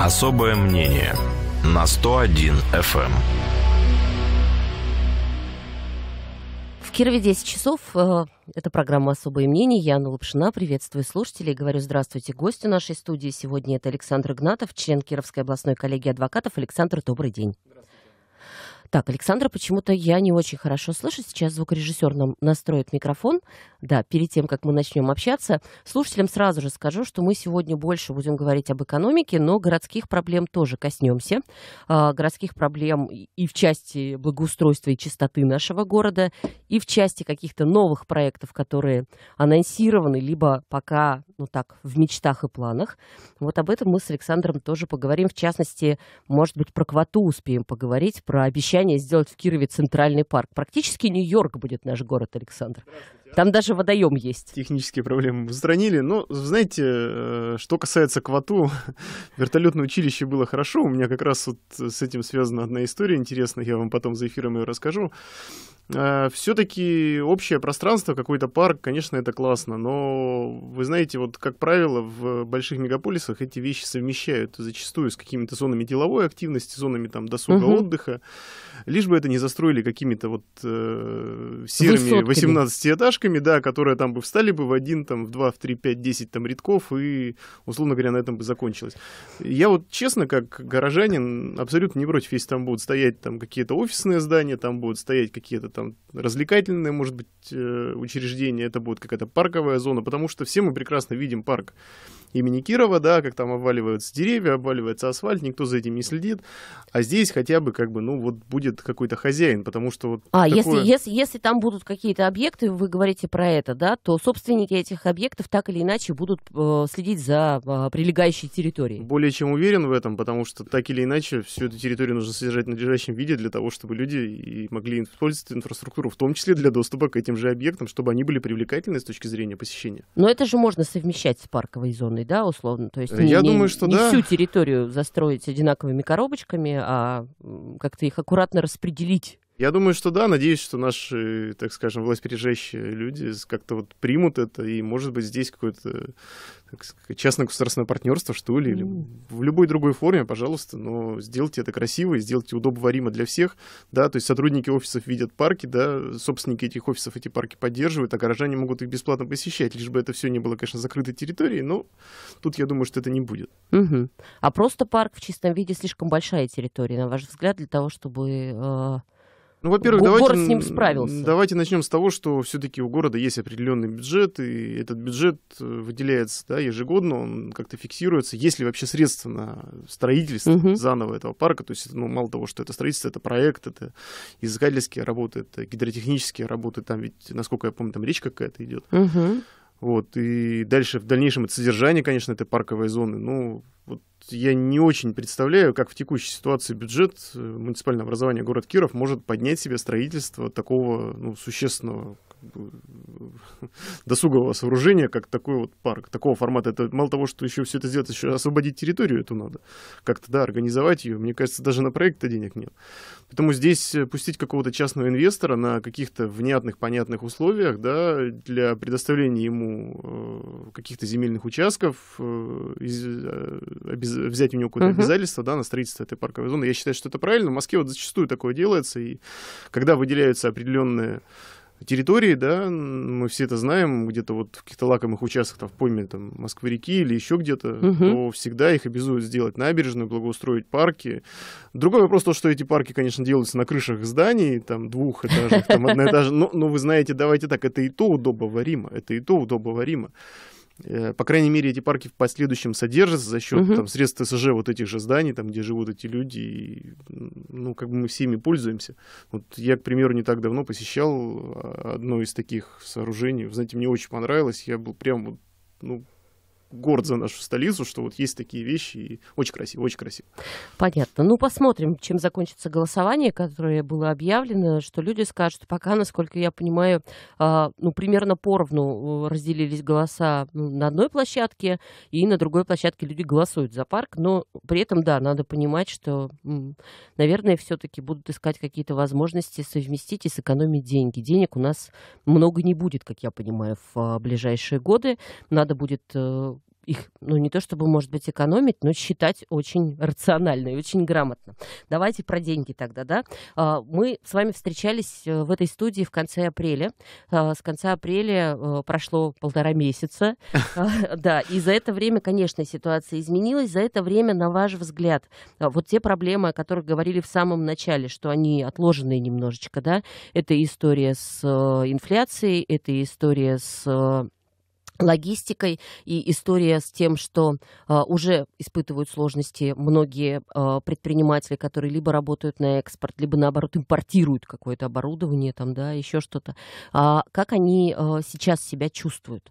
Особое мнение на 101 FM. Эм. В Кирове 10 часов. Э, это программа «Особое мнение». Я Анна Лапшина. Приветствую слушателей. Говорю здравствуйте гостю нашей студии. Сегодня это Александр Гнатов, член Кировской областной коллегии адвокатов. Александр, добрый день. Так, Александра, почему-то я не очень хорошо слышу. Сейчас звукорежиссер нам настроит микрофон. Да, перед тем, как мы начнем общаться, слушателям сразу же скажу, что мы сегодня больше будем говорить об экономике, но городских проблем тоже коснемся. А, городских проблем и в части благоустройства и чистоты нашего города, и в части каких-то новых проектов, которые анонсированы, либо пока, ну так, в мечтах и планах. Вот об этом мы с Александром тоже поговорим. В частности, может быть, про квоту успеем поговорить, про обещание здание, сделать в Кирове центральный парк. Практически Нью-Йорк будет наш город, Александр. Там даже водоем есть. Технические проблемы устранили. Но, ну, знаете, э, что касается Квату, вертолетное училище было хорошо. У меня как раз вот с этим связана одна история интересная. Я вам потом за эфиром ее расскажу. Э, Все-таки общее пространство, какой-то парк, конечно, это классно, но вы знаете, вот как правило, в больших мегаполисах эти вещи совмещают зачастую с какими-то зонами деловой активности, зонами там досуга угу. отдыха лишь бы это не застроили какими-то вот э, серыми Высотками. 18-этажками, да, которые там бы встали бы в один, там, в два, в три, пять, десять там рядков, и, условно говоря, на этом бы закончилось. Я вот, честно, как горожанин, абсолютно не против, если там будут стоять там какие-то офисные здания, там будут стоять какие-то там развлекательные, может быть, э, учреждения, это будет какая-то парковая зона, потому что все мы прекрасно видим парк имени Кирова, да, как там обваливаются деревья, обваливается асфальт, никто за этим не следит. А здесь хотя бы, как бы, ну, вот будет какой-то хозяин, потому что вот А, такое... если, если, если там будут какие-то объекты, вы говорите про это, да, то собственники этих объектов так или иначе будут э, следить за э, прилегающей территорией. Более чем уверен в этом, потому что так или иначе всю эту территорию нужно содержать в надлежащем виде для того, чтобы люди и могли использовать инфраструктуру, в том числе для доступа к этим же объектам, чтобы они были привлекательны с точки зрения посещения. Но это же можно совмещать с парковой зоной огромный, да, условно. То есть э, Я не, думаю, что не да. всю территорию застроить одинаковыми коробочками, а как-то их аккуратно распределить я думаю, что да, надеюсь, что наши, так скажем, властьпережащие люди как-то вот примут это, и, может быть, здесь какое-то частное государственное партнерство, что ли, или в любой другой форме, пожалуйста, но сделайте это красиво, и сделайте удобоваримо для всех, да, то есть сотрудники офисов видят парки, да, собственники этих офисов эти парки поддерживают, а горожане могут их бесплатно посещать, лишь бы это все не было, конечно, закрытой территорией, но тут я думаю, что это не будет. Угу. А просто парк в чистом виде слишком большая территория, на ваш взгляд, для того, чтобы... Э ну, во-первых, город давайте, с ним справился. Давайте начнем с того, что все-таки у города есть определенный бюджет, и этот бюджет э, выделяется да, ежегодно, он как-то фиксируется. Есть ли вообще средства на строительство угу. заново этого парка? То есть, ну, мало того, что это строительство, это проект, это изыскательские работы, это гидротехнические работы, там ведь, насколько я помню, там речь какая-то идет. Угу. Вот, и дальше, в дальнейшем, это содержание, конечно, этой парковой зоны. Ну, вот я не очень представляю, как в текущей ситуации бюджет э, муниципального образования город Киров может поднять себе строительство такого ну, существенного Э, досугового сооружения, как такой вот парк. Такого формата. Это мало того, что еще все это сделать, еще освободить территорию эту надо. Как-то, да, организовать ее. Мне кажется, даже на проекта денег нет. Поэтому здесь э, пустить какого-то частного инвестора на каких-то внятных, понятных условиях, да, для предоставления ему э, каких-то земельных участков, взять у него какое-то обязательство, да, на строительство этой парковой зоны. Я считаю, что это правильно. В Москве вот зачастую такое делается, и когда выделяются определенные территории, да, мы все это знаем, где-то вот в каких-то лакомых участках, там, в пойме там, Москвы-реки или еще где-то, угу. то всегда их обязуют сделать набережную, благоустроить парки. Другой вопрос то, что эти парки, конечно, делаются на крышах зданий, там, двухэтажных, там, одноэтажных, но, ну, но ну, вы знаете, давайте так, это и то удобоваримо, это и то удобоваримо. Э, по крайней мере, эти парки в последующем содержатся за счет угу. там, средств ТСЖ вот этих же зданий, там, где живут эти люди, и, ну, как бы мы всеми пользуемся. Вот я, к примеру, не так давно посещал а, одно из таких сооружений, знаете, мне очень понравилось, я был прям, ну, горд за нашу столицу, что вот есть такие вещи, и очень красиво, очень красиво. Понятно. Ну, посмотрим, чем закончится голосование, которое было объявлено, что люди скажут, что пока, насколько я понимаю, а, ну, примерно поровну э, разделились голоса ну, на одной площадке, и на другой площадке люди голосуют за парк, но при этом, да, надо понимать, что, наверное, все-таки будут искать какие-то возможности совместить и сэкономить деньги. Денег у нас много не будет, как я понимаю, в а, ближайшие годы. Надо будет э, их, ну, не то чтобы, может быть, экономить, но считать очень рационально и очень грамотно. Давайте про деньги тогда, да. А, мы с вами встречались э, в этой студии в конце апреля. А, с конца апреля э, прошло полтора месяца. А, да, и за это время, конечно, ситуация изменилась. За это время, на ваш взгляд, вот те проблемы, о которых говорили в самом начале, что они отложенные немножечко, да, это история с э, инфляцией, это история с логистикой и история с тем, что а, уже испытывают сложности многие а, предприниматели, которые либо работают на экспорт, либо наоборот импортируют какое-то оборудование, там, да, еще что-то. А, как они а, сейчас себя чувствуют?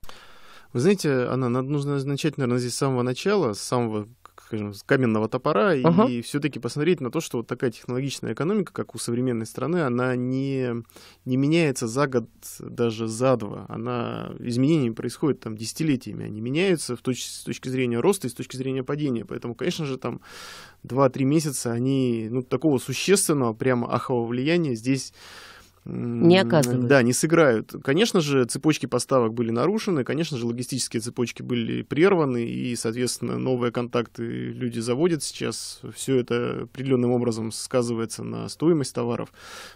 Вы знаете, Анна, надо нужно начать, наверное, здесь с самого начала, с самого скажем каменного топора ага. и все-таки посмотреть на то, что вот такая технологичная экономика, как у современной страны, она не, не меняется за год, даже за два. Она изменениями происходит там десятилетиями. Они меняются в точ, с точки зрения роста и с точки зрения падения. Поэтому, конечно же, там 2-3 месяца они, ну, такого существенного прямо ахового влияния здесь не оказывают. Да, не сыграют. Конечно же, цепочки поставок были нарушены, конечно же, логистические цепочки были прерваны, и, соответственно, новые контакты люди заводят сейчас. Все это определенным образом сказывается на стоимость товаров.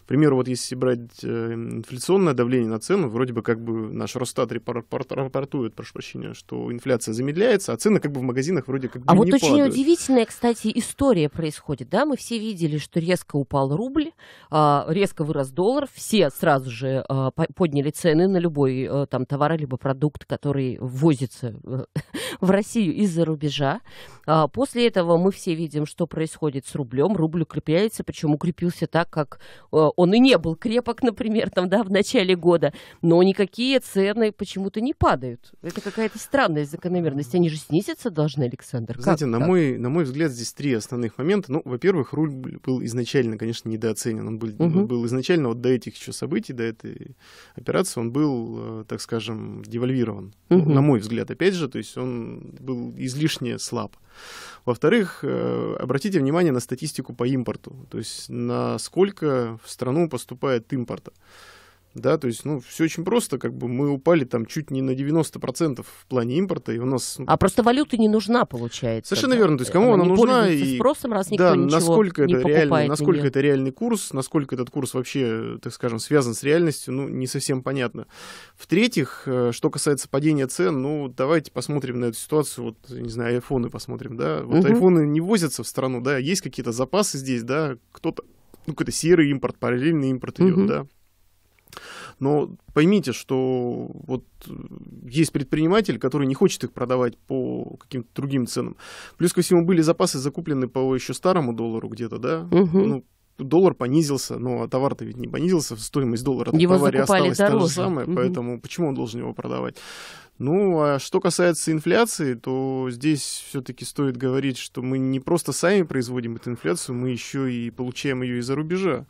К примеру, вот если брать э, инфляционное давление на цену, вроде бы как бы наш Росстат рапортует, прошу прощения, что инфляция замедляется, а цены как бы в магазинах вроде как а бы А не вот падают. очень удивительная, кстати, история происходит, да? Мы все видели, что резко упал рубль, а, резко вырос доллар, все сразу же э, подняли цены на любой э, там товар либо продукт, который ввозится э, в Россию из-за рубежа. А после этого мы все видим, что происходит с рублем. Рубль укрепляется, причем укрепился так, как э, он и не был крепок, например, там, да, в начале года. Но никакие цены почему-то не падают. Это какая-то странная закономерность. Они же снизятся должны, Александр. Как Знаете, на мой, на мой взгляд, здесь три основных момента. Ну, во-первых, рубль был изначально, конечно, недооценен. Он был, угу. был изначально вот до этих таких еще событий, до этой операции, он был, э, так скажем, девальвирован. Угу. на мой взгляд, опять же, то есть он был излишне слаб. Во-вторых, э, обратите внимание на статистику по импорту, то есть на сколько в страну поступает импорта. Да, то есть, ну, все очень просто, как бы мы упали там чуть не на 90% в плане импорта, и у нас... Ну а просто валюта не нужна, получается. Совершенно да? верно, то есть кому она, она нужна и... спросом, раз никто да, насколько не это реальный, насколько это реальный курс, насколько этот курс вообще, так скажем, связан с реальностью, ну, не совсем понятно. В-третьих, э, что касается падения цен, ну, давайте посмотрим на эту ситуацию, вот, не знаю, айфоны посмотрим, да, вот угу. айфоны не возятся в страну, да, есть какие-то запасы здесь, да, кто-то, ну, какой-то серый импорт, параллельный импорт угу. идет, да. Но поймите, что вот э, есть предприниматель, который не хочет их продавать по каким-то другим ценам. Плюс ко всему были запасы закуплены по еще старому доллару где-то, да? Угу. Ну, доллар понизился, но товар-то ведь не понизился, стоимость доллара его в товаре осталась дороже. та же самая, угу. поэтому почему он должен его продавать? Ну, а что касается инфляции, то здесь все-таки стоит говорить, что мы не просто сами производим эту инфляцию, мы еще и получаем ее из-за рубежа.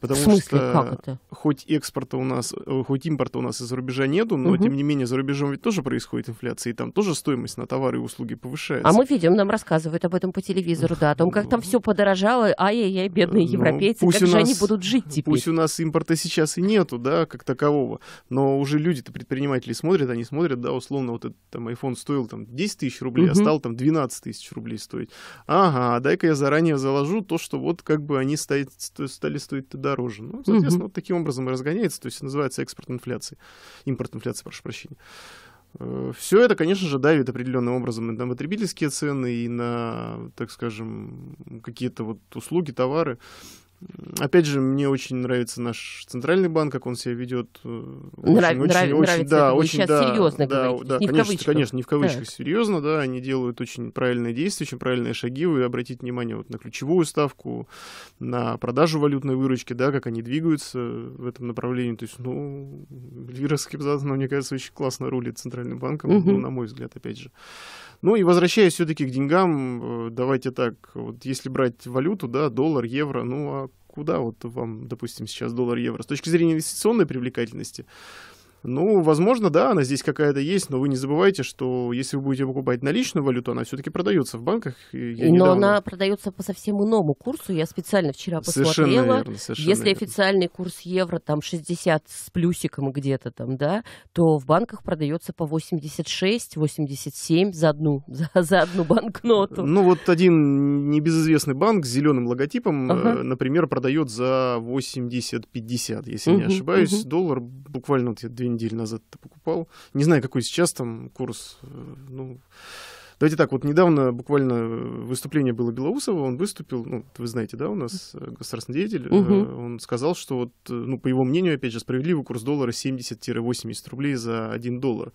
Потому в смысле, что как это? хоть экспорта у нас, э, хоть импорта у нас из-за рубежа нету, но угу. тем не менее за рубежом ведь тоже происходит инфляция, и там тоже стоимость на товары и услуги повышается. А мы видим, нам рассказывают об этом по телевизору, да, о том, как там все подорожало, ай-яй-яй, бедные ну, европейцы, как же они будут жить теперь? Пусть у нас импорта сейчас и нету, да, как такового, но уже люди-то, предприниматели смотрят, они смотрят, да, условно, вот этот там iPhone стоил там 10 тысяч рублей, а стал там 12 тысяч рублей стоить. Ага, а дай-ка я заранее заложу то, что вот как бы они стали, стали стоить туда дороже. Ну, соответственно, угу. вот таким образом и разгоняется, то есть называется экспорт инфляции, импорт инфляции, прошу прощения. Э, Все это, конечно же, давит определенным образом и на потребительские цены, и на, так скажем, какие-то вот услуги, товары. Опять же, мне очень нравится наш центральный банк, как он себя ведет. Э, нрав... Очень, нрав... очень, нравится. Да, Вы очень, да, серьезно да, говорите, да, не конечно, в кавычках. конечно, не в кавычках, так. серьезно, да, они делают очень правильные действия, очень правильные шаги. Вы обратите внимание вот на ключевую ставку, на продажу валютной выручки, да, как они двигаются в этом направлении. То есть, ну, Эльвира Скипзадовна, мне кажется, очень классно рулит центральным банком, угу. ну, на мой взгляд, опять же. Ну и возвращаясь все-таки к деньгам, э, давайте так, вот если брать валюту, да, доллар, евро, ну а куда вот вам, допустим, сейчас доллар-евро. С точки зрения инвестиционной привлекательности, ну, возможно, да, она здесь какая-то есть, но вы не забывайте, что если вы будете покупать наличную валюту, она все-таки продается в банках. Я но недавно... она продается по совсем иному курсу. Я специально вчера посмотрела. Совершенно верно, совершенно если верно. официальный курс евро там 60 с плюсиком где-то там, да, то в банках продается по 86-87 за одну, за, за одну банкноту. Ну, вот один небезызвестный банк с зеленым логотипом, э, ага. например, продает за 80-50, если угу, не ошибаюсь. Угу. Доллар буквально две две недели назад это покупал. Не знаю, какой сейчас там курс. Э, ну, давайте так, вот недавно буквально выступление было Белоусова, он выступил, ну, вы знаете, да, у нас э, государственный деятель, угу. он сказал, что вот, ну, по его мнению, опять же, справедливый курс доллара 70-80 рублей за 1 доллар.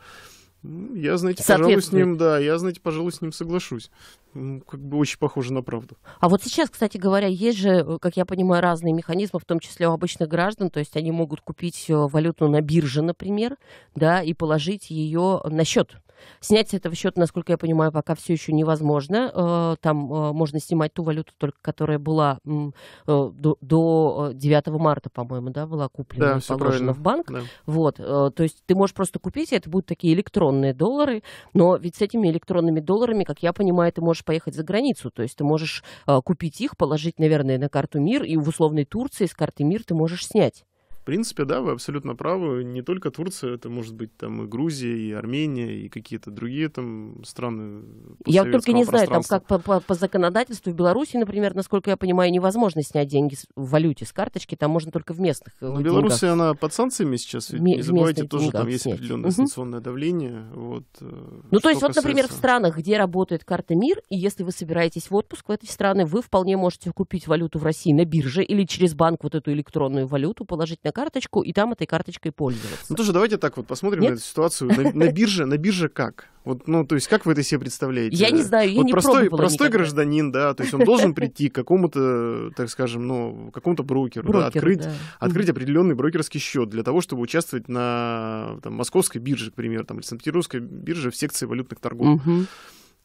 Я, знаете, пожалуй, с ним, да, я, знаете, пожалуй, с ним соглашусь. Как бы очень похоже на правду. А вот сейчас, кстати говоря, есть же, э, как я понимаю, разные механизмы, в том числе у обычных граждан, то есть они могут купить э, валюту на бирже, например, да, и положить ее на счет Снять с этого счета, насколько я понимаю, пока все еще невозможно. Э, там э, можно снимать ту валюту, только которая была э, до 9 марта, по-моему, да, была куплена да, и положена в банк. Да. Вот, то есть ты можешь просто купить, и это будут такие электронные доллары, но ведь с этими электронными долларами, как я понимаю, ты можешь поехать за границу, то есть ты можешь купить их, положить, наверное, на карту МИР, и в условной Турции с карты МИР ты можешь снять. В принципе, да, вы абсолютно правы. Не только Турция, это может быть там и Грузия, и Армения, и какие-то другие там страны. Я только не знаю, там как по, по, по законодательству в Беларуси, например, насколько я понимаю, невозможно снять деньги в валюте с карточки, там можно только в местных. Э, Но ну, деньгах. Беларусь, она под санкциями сейчас, ведь, не забывайте, тоже там есть определенное угу. санкционное давление. Вот, э, ну, то есть, касается... вот, например, в странах, где работает карта МИР, и если вы собираетесь в отпуск в эти страны, вы вполне можете купить валюту в России на бирже или через банк вот эту электронную валюту положить на карточку и там этой карточкой пользоваться. Ну тоже давайте так вот посмотрим Нет? на эту ситуацию. На, на бирже, на бирже как? Вот, ну, то есть, как вы это себе представляете? Я не знаю, я вот не простой, простой гражданин, да, то есть он должен прийти к какому-то, так скажем, ну, какому-то брокеру, брокеру да, открыть, да. открыть определенный брокерский счет для того, чтобы участвовать на там, московской бирже, к примеру, там, или Санкт-Петербургской бирже в секции валютных торгов. Угу.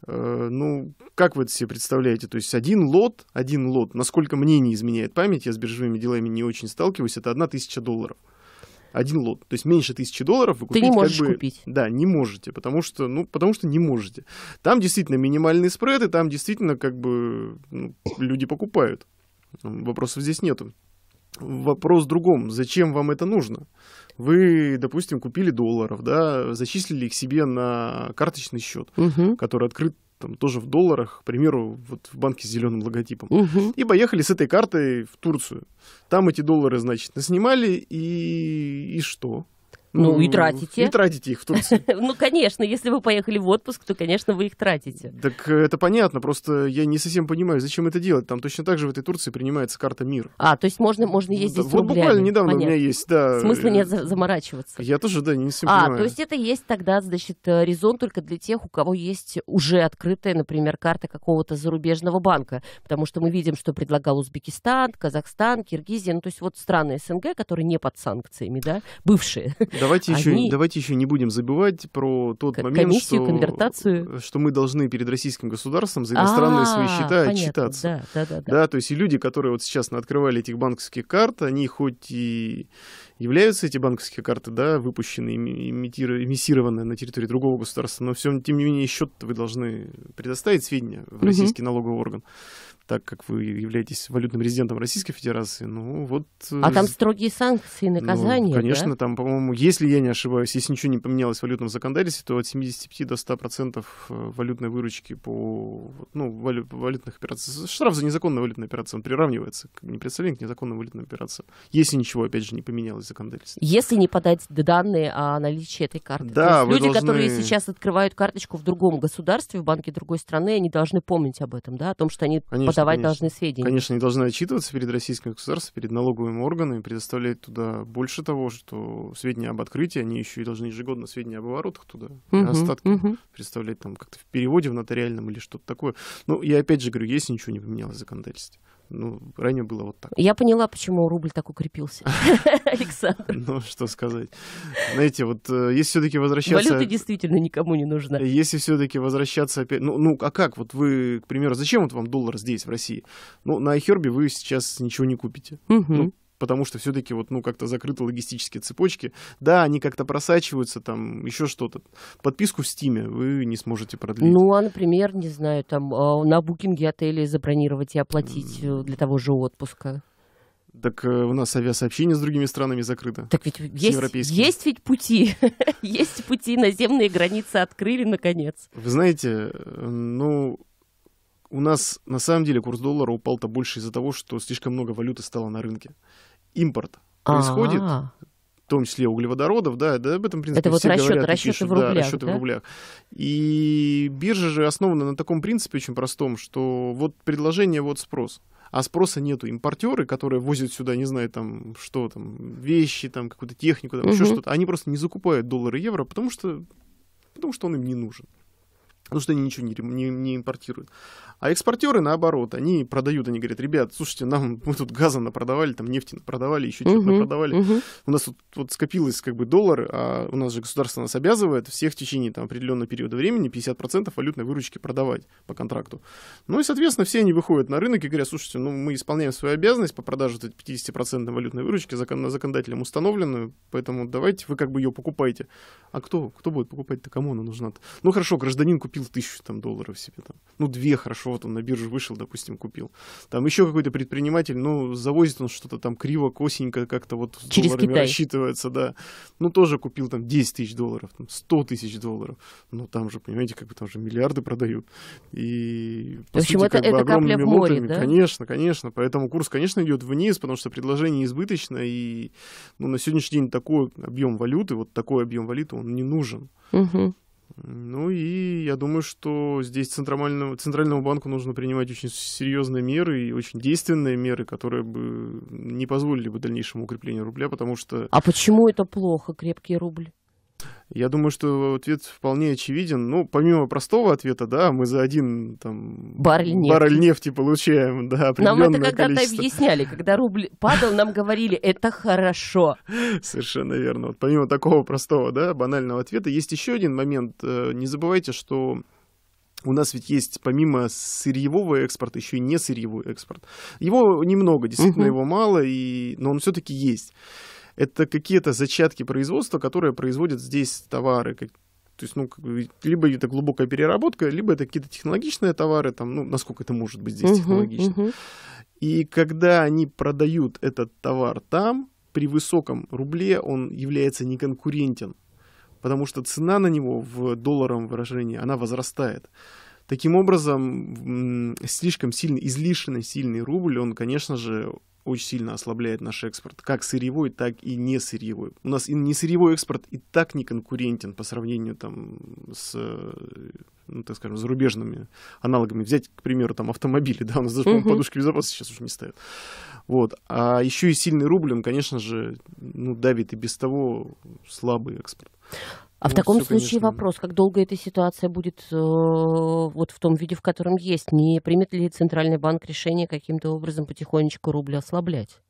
Э, ну, как вы это себе представляете? То есть один лот, один лот, насколько мне не изменяет память, я с биржевыми делами не очень сталкиваюсь, это одна тысяча долларов. Один лот. То есть меньше тысячи долларов вы купить... Ты не можешь как бы, купить. Да, не можете, потому что, ну, потому что не можете. Там действительно минимальные спреды, там действительно как бы ну, люди покупают. Вопросов здесь нету вопрос в другом. Зачем вам это нужно? Вы, допустим, купили долларов, да, зачислили их себе на карточный счет, угу. который открыт там тоже в долларах, к примеру, вот в банке с зеленым логотипом. Угу. И поехали с этой картой в Турцию. Там эти доллары, значит, наснимали, и, и что? Ну, ну и тратите. И тратите их в Турции. ну, конечно, если вы поехали в отпуск, то, конечно, вы их тратите. Так э, это понятно, просто я не совсем понимаю, зачем это делать. Там точно так же в этой Турции принимается карта МИР. А, то есть можно, можно ну ездить да, Вот буквально недавно понятно. у меня есть, да. Смысла нет э, заморачиваться. Я тоже, да, не совсем а, понимаю. то есть это есть тогда, значит, э, резон только для тех, у кого есть уже открытая, например, карта какого-то зарубежного банка. Потому что мы видим, что предлагал Узбекистан, Казахстан, Киргизия, ну, то есть вот страны СНГ, которые не под санкциями, да, бывшие. Давайте, они... еще, давайте еще не будем забывать про тот К- момент, комиссию, что, конвертацию. что мы должны перед российским государством за а, иностранные а, свои счета понятно, отчитаться. Да, да, да, да. да, то есть и люди, которые вот сейчас открывали этих банковских карт, они хоть и являются эти банковские карты, да, выпущенные, эмиссированные на территории другого государства, но всем, тем не менее, счет вы должны предоставить сведения в российский налоговый орган так как вы являетесь валютным резидентом Российской Федерации, ну вот... Э, а там строгие санкции, ну, наказания, ну, Конечно, да? там, по-моему, если я не ошибаюсь, если ничего не поменялось в валютном законодательстве, то от 75 до 100% э, валютной выручки по ну, валю, валютных операциях. Штраф за незаконную валютную операцию, он приравнивается не непредставлению к незаконным валютным операциям, если ничего, опять же, не поменялось в законодательстве. Если не подать данные о наличии этой карты. Да, люди, должны... которые сейчас открывают карточку в другом государстве, в банке другой страны, они должны помнить об этом, да, о том, что они конечно, давать конечно, должны сведения. Конечно, они должны отчитываться перед российским государством, перед налоговыми органами, предоставлять туда больше того, что сведения об открытии, они еще и должны ежегодно сведения об оборотах туда, угу, остатки угу. представлять там как-то в переводе в нотариальном или что-то такое. Ну, я опять же говорю, если ничего не поменялось в законодательстве. Ну, ранее было вот так. Я поняла, почему рубль так укрепился, Александр. Ну, что сказать. Знаете, вот э, если все-таки возвращаться... Валюта действительно никому не нужна. Если все-таки возвращаться опять... Ну, ну, а как? Вот вы, к примеру, зачем вот вам доллар здесь, в России? Ну, на Айхербе вы сейчас ничего не купите. Угу. Ну, потому что все-таки вот, ну, как-то закрыты логистические цепочки. Да, они как-то просачиваются, там, еще что-то. Подписку в Стиме вы не сможете продлить. Ну, а, например, не знаю, там, а, на букинге отелей забронировать и оплатить э, для того же отпуска. Так э, у нас авиасообщение с другими странами закрыто. Так ведь есть, есть ведь пути. есть пути, наземные границы открыли, наконец. Вы знаете, э, ну, у нас на самом деле курс доллара упал-то больше из-за того, что слишком много валюты стало на рынке. Импорт происходит, А-а-а. в том числе углеводородов, да, да об этом, в принципе, Это вот все говорят расчеты пишут, в рублях, да, расчеты да? в рублях. И биржа же основана на таком принципе очень простом, что вот предложение, вот спрос а спроса нету. Импортеры, которые возят сюда, не знаю, там, что там, вещи, там, какую-то технику, там, угу. еще что-то, они просто не закупают доллары и евро, потому что, потому что он им не нужен. Потому что они ничего не, не, не импортируют. А экспортеры, наоборот, они продают, они говорят, ребят, слушайте, нам мы тут газа напродавали, там нефти напродавали, еще uh-huh, чего Uh-huh. У нас вот, вот скопилось как бы доллар, а у нас же государство нас обязывает всех в течение там, определенного периода времени 50% валютной выручки продавать по контракту. Ну и, соответственно, все они выходят на рынок и говорят, слушайте, ну мы исполняем свою обязанность по продаже этой 50% валютной выручки, закон, законодателем установленную, поэтому давайте вы как бы ее покупаете. А кто, кто будет покупать-то, кому она нужна-то? Ну хорошо, гражданин купил купил тысячу там, долларов себе, там, ну, две хорошо, вот он на биржу вышел, допустим, купил. Там еще какой-то предприниматель, ну, завозит он что-то там криво, косенько, как-то вот с Через долларами Китай. рассчитывается, да. Ну, тоже купил там 10 тысяч долларов, там, 100 тысяч долларов. Ну, там же, понимаете, как бы там же миллиарды продают. И, по в общем, сути, это, как это бы огромными море, лотами. Да? Конечно, конечно. Поэтому курс, конечно, идет вниз, потому что предложение избыточно, и ну, на сегодняшний день такой объем валюты, вот такой объем валюты, он не нужен. Угу. Ну и я думаю, что здесь центральному, центральному банку нужно принимать очень серьезные меры и очень действенные меры, которые бы не позволили бы дальнейшему укреплению рубля, потому что... А почему это плохо, крепкий рубль? Я думаю, что ответ вполне очевиден. Ну, помимо простого ответа, да, мы за один там баррель нефти, баррель нефти получаем, да, Нам это когда-то объясняли, когда рубль падал, нам говорили, это хорошо. Совершенно верно. Вот помимо такого простого, да, банального ответа, есть еще один момент. Э, не забывайте, что у нас ведь есть помимо сырьевого экспорта еще и не сырьевой экспорт. Его немного, действительно, угу. его мало, и... но он все-таки есть это какие-то зачатки производства, которые производят здесь товары, то есть, ну, либо это глубокая переработка, либо это какие-то технологичные товары, там, ну, насколько это может быть здесь uh-huh, технологично. Uh-huh. И когда они продают этот товар там, при высоком рубле он является неконкурентен, потому что цена на него в долларовом выражении, она возрастает. Таким образом, слишком сильный, излишенно сильный рубль, он, конечно же, очень сильно ослабляет наш экспорт, как сырьевой, так и не сырьевой. У нас и не сырьевой экспорт и так не конкурентен по сравнению там с, ну, так скажем, зарубежными аналогами. Взять, к примеру, там автомобили, да, у нас даже угу. подушки безопасности сейчас уже не ставят. Вот. А еще и сильный рубль, он, конечно же, ну, давит и без того слабый экспорт. А в ну, таком все, случае конечно. вопрос, как долго эта ситуация будет э, вот в том виде, в котором есть? Не примет ли Центральный банк решение каким-то образом потихонечку рубль ослаблять?